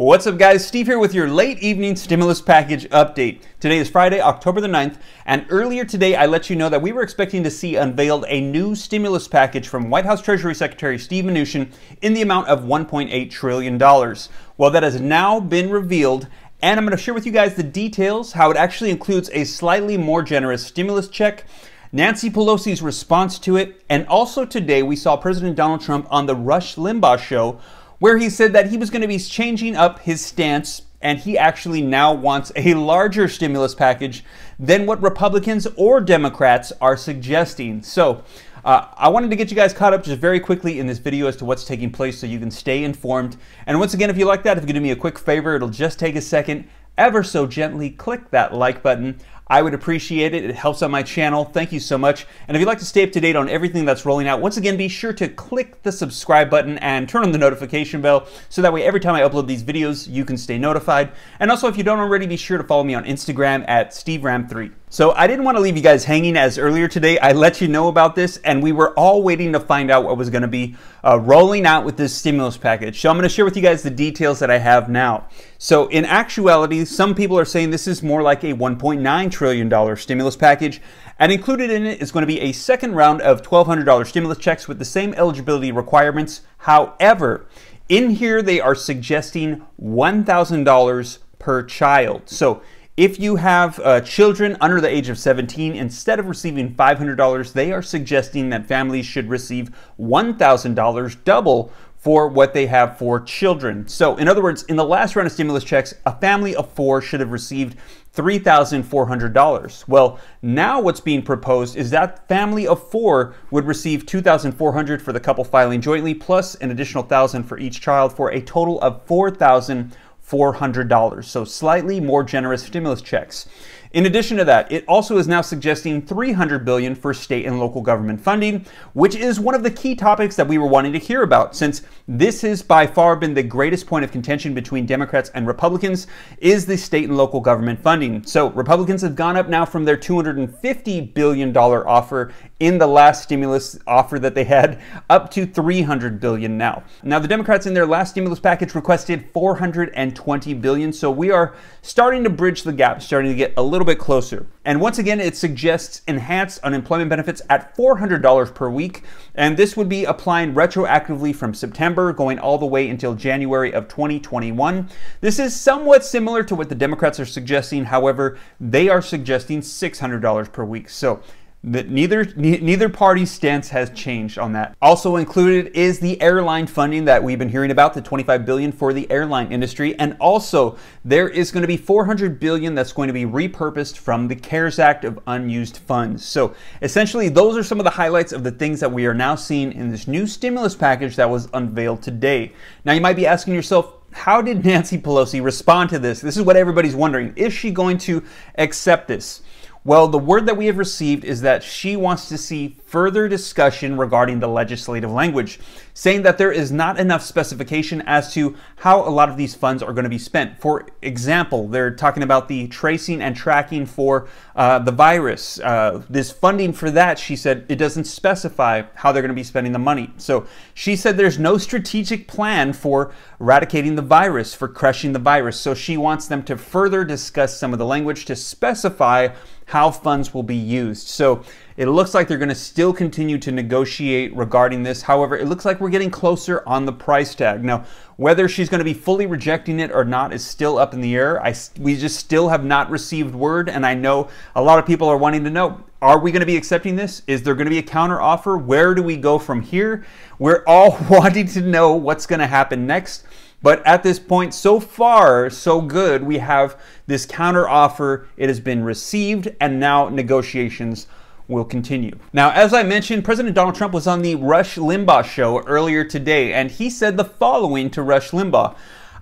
What's up guys, Steve here with your late evening stimulus package update. Today is Friday, October the 9th, and earlier today I let you know that we were expecting to see unveiled a new stimulus package from White House Treasury Secretary Steve Mnuchin in the amount of $1.8 trillion. Well, that has now been revealed and I'm going to share with you guys the details, how it actually includes a slightly more generous stimulus check, Nancy Pelosi's response to it, and also today we saw President Donald Trump on the Rush Limbaugh show where he said that he was going to be changing up his stance and he actually now wants a larger stimulus package than what Republicans or Democrats are suggesting. So, uh, I wanted to get you guys caught up just very quickly in this video as to what's taking place so you can stay informed. And once again, if you like that, if you do me a quick favor, it'll just take a second. Ever so gently click that like button. I would appreciate it. It helps on my channel. Thank you so much. And if you'd like to stay up to date on everything that's rolling out, once again, be sure to click the subscribe button and turn on the notification bell so that way every time I upload these videos, you can stay notified. And also, if you don't already, be sure to follow me on Instagram at SteveRam3. So I didn't want to leave you guys hanging as earlier today. I let you know about this and we were all waiting to find out what was going to be uh, rolling out with this stimulus package. So I'm going to share with you guys the details that I have now. So in actuality, some people are saying this is more like a 1.9 trillion stimulus package, and included in it is going to be a second round of $1,200 stimulus checks with the same eligibility requirements. However, in here they are suggesting $1,000 per child. So if you have uh, children under the age of 17, instead of receiving $500, they are suggesting that families should receive $1,000 double for what they have for children. So, in other words, in the last round of stimulus checks, a family of four should have received $3,400. Well, now what's being proposed is that family of four would receive $2,400 for the couple filing jointly, plus an additional 1000 for each child for a total of $4,400. So, slightly more generous stimulus checks. In addition to that, it also is now suggesting 300 billion for state and local government funding, which is one of the key topics that we were wanting to hear about since this has by far been the greatest point of contention between Democrats and Republicans is the state and local government funding. So, Republicans have gone up now from their 250 billion dollar offer in the last stimulus offer that they had up to 300 billion now. Now, the Democrats in their last stimulus package requested 420 billion, so we are starting to bridge the gap, starting to get a little little bit closer. And once again, it suggests enhanced unemployment benefits at $400 per week. And this would be applying retroactively from September going all the way until January of 2021. This is somewhat similar to what the Democrats are suggesting. However, they are suggesting $600 per week. So that neither neither party's stance has changed on that. Also included is the airline funding that we've been hearing about, the 25 billion for the airline industry, and also there is going to be 400 billion that's going to be repurposed from the CARES Act of unused funds. So, essentially those are some of the highlights of the things that we are now seeing in this new stimulus package that was unveiled today. Now, you might be asking yourself, how did Nancy Pelosi respond to this? This is what everybody's wondering. Is she going to accept this? Well, the word that we have received is that she wants to see further discussion regarding the legislative language saying that there is not enough specification as to how a lot of these funds are going to be spent. For example, they're talking about the tracing and tracking for uh, the virus. Uh, this funding for that, she said, it doesn't specify how they're going to be spending the money. So she said there's no strategic plan for eradicating the virus, for crushing the virus. So she wants them to further discuss some of the language to specify how funds will be used. So it looks like they're going to still continue to negotiate regarding this. However, it looks like we're getting closer on the price tag. Now, whether she's going to be fully rejecting it or not is still up in the air. I, we just still have not received word, and I know a lot of people are wanting to know are we going to be accepting this? Is there going to be a counter offer? Where do we go from here? We're all wanting to know what's going to happen next. But at this point, so far, so good. We have this counter offer. It has been received, and now negotiations will continue. Now, as I mentioned, President Donald Trump was on the Rush Limbaugh show earlier today, and he said the following to Rush Limbaugh.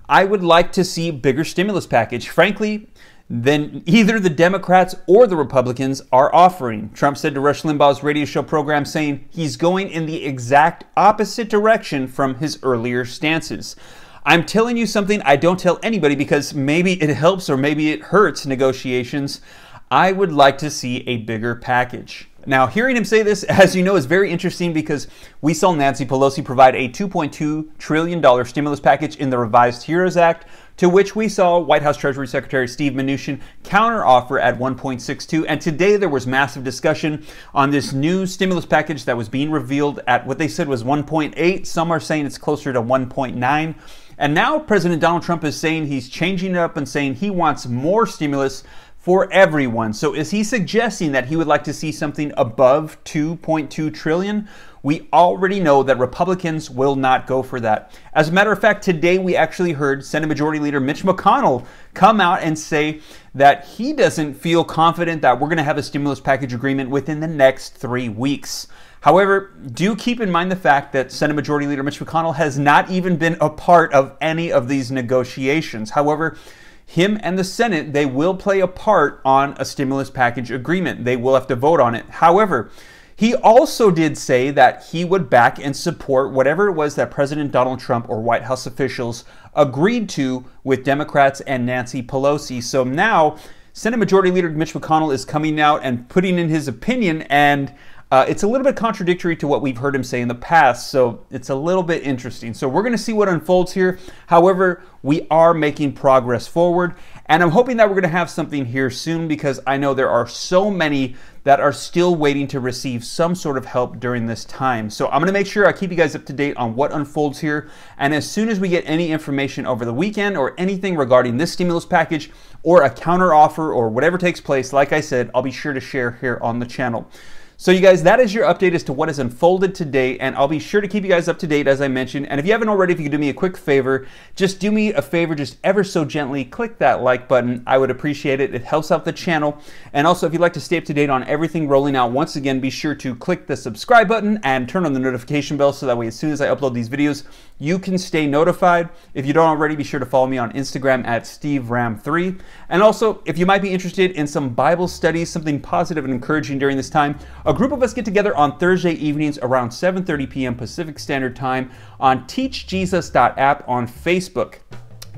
I would like to see bigger stimulus package. Frankly, than either the Democrats or the Republicans are offering. Trump said to Rush Limbaugh's radio show program, saying he's going in the exact opposite direction from his earlier stances. I'm telling you something I don't tell anybody because maybe it helps or maybe it hurts negotiations. I would like to see a bigger package. Now, hearing him say this, as you know, is very interesting because we saw Nancy Pelosi provide a $2.2 trillion stimulus package in the revised HEROES Act, to which we saw White House Treasury Secretary Steve Mnuchin counteroffer at 1.62. And today there was massive discussion on this new stimulus package that was being revealed at what they said was 1.8. Some are saying it's closer to 1.9. And now President Donald Trump is saying he's changing it up and saying he wants more stimulus for everyone. So is he suggesting that he would like to see something above 2.2 trillion? We already know that Republicans will not go for that. As a matter of fact, today we actually heard Senate Majority Leader Mitch McConnell come out and say that he doesn't feel confident that we're going to have a stimulus package agreement within the next 3 weeks. However, do keep in mind the fact that Senate Majority Leader Mitch McConnell has not even been a part of any of these negotiations. However, him and the Senate, they will play a part on a stimulus package agreement. They will have to vote on it. However, he also did say that he would back and support whatever it was that President Donald Trump or White House officials agreed to with Democrats and Nancy Pelosi. So now, Senate Majority Leader Mitch McConnell is coming out and putting in his opinion and uh, it's a little bit contradictory to what we've heard him say in the past, so it's a little bit interesting. So we're going to see what unfolds here. However, we are making progress forward, and I'm hoping that we're going to have something here soon because I know there are so many that are still waiting to receive some sort of help during this time. So I'm going to make sure I keep you guys up to date on what unfolds here, and as soon as we get any information over the weekend or anything regarding this stimulus package or a counteroffer or whatever takes place, like I said, I'll be sure to share here on the channel. So you guys, that is your update as to what has unfolded today, and I'll be sure to keep you guys up to date as I mentioned. And if you haven't already, if you could do me a quick favor, just do me a favor, just ever so gently click that like button. I would appreciate it. It helps out the channel. And also, if you'd like to stay up to date on everything rolling out, once again, be sure to click the subscribe button and turn on the notification bell so that way as soon as I upload these videos, you can stay notified. If you don't already, be sure to follow me on Instagram at SteveRam3. And also, if you might be interested in some Bible studies, something positive and encouraging during this time, a group of us get together on Thursday evenings around 7:30 p.m. Pacific Standard Time on teachjesus.app on Facebook.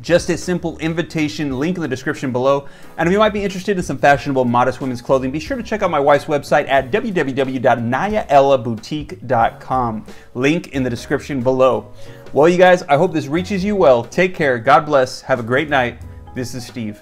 Just a simple invitation link in the description below. And if you might be interested in some fashionable, modest women's clothing, be sure to check out my wife's website at www.nayaellaboutique.com. Link in the description below. Well, you guys, I hope this reaches you well. Take care. God bless. Have a great night. This is Steve.